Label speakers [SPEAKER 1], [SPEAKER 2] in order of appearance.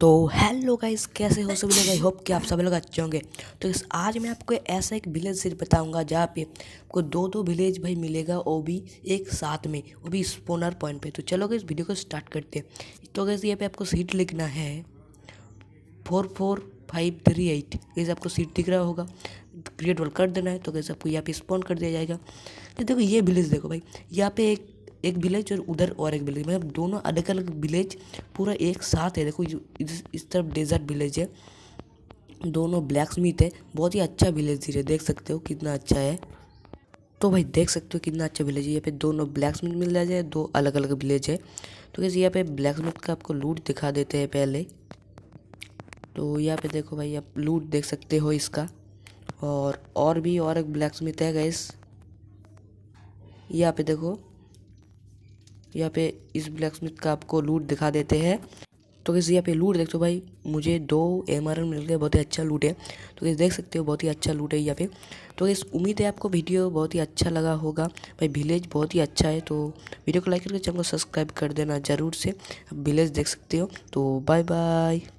[SPEAKER 1] तो hello guys कैसे हो सभी लोग आई होप कि आप सभी लोग अच्छे होंगे तो इस आज मैं आपको ऐसा एक विलेज से बताऊंगा जहाँ पे आपको दो दो विलेज भाई मिलेगा वो भी एक साथ में वो भी स्पोनर पॉइंट पे तो चलो इस वीडियो को स्टार्ट करते हैं तो गैस यहाँ पे आपको सीट लिखना है four four five three eight guys आपको सीट दिख रहा होगा क्रिएट वर्ल्ड कर देना है तो कैसे आपको यहाँ पे स्पॉन कर दिया जाएगा तो देखो ये विलेज देखो भाई यहाँ पे एक एक विलेज और उधर और एक विलेज मतलब दोनों अलग अलग विलेज पूरा एक साथ है देखो इस, तरफ डेजर्ट विलेज है दोनों ब्लैक स्मिथ है बहुत ही अच्छा विलेज धीरे देख सकते हो कितना अच्छा है तो भाई देख सकते हो कितना अच्छा विलेज है यहाँ पे दोनों ब्लैक स्मिथ मिल जाए दो अलग अलग विलेज है तो कैसे यहाँ पे ब्लैक स्मिथ का आपको लूट दिखा देते हैं पहले तो यहाँ पे देखो भाई आप लूट देख सकते हो इसका और और भी और एक ब्लैक स्मिथ है गैस यहाँ पे देखो यहाँ पे इस ब्लैक स्मिथ का आपको लूट दिखा देते हैं तो कैसे यहाँ पे लूट देखते हो भाई मुझे दो एम आर मिल गए बहुत ही अच्छा लूट है तो कैसे देख सकते हो बहुत ही अच्छा लूट है यहाँ पे तो इस उम्मीद है आपको वीडियो बहुत ही अच्छा लगा होगा भाई विलेज बहुत ही अच्छा है तो वीडियो को लाइक करके चैनल को सब्सक्राइब कर देना ज़रूर से आप विलेज देख सकते हो तो बाय बाय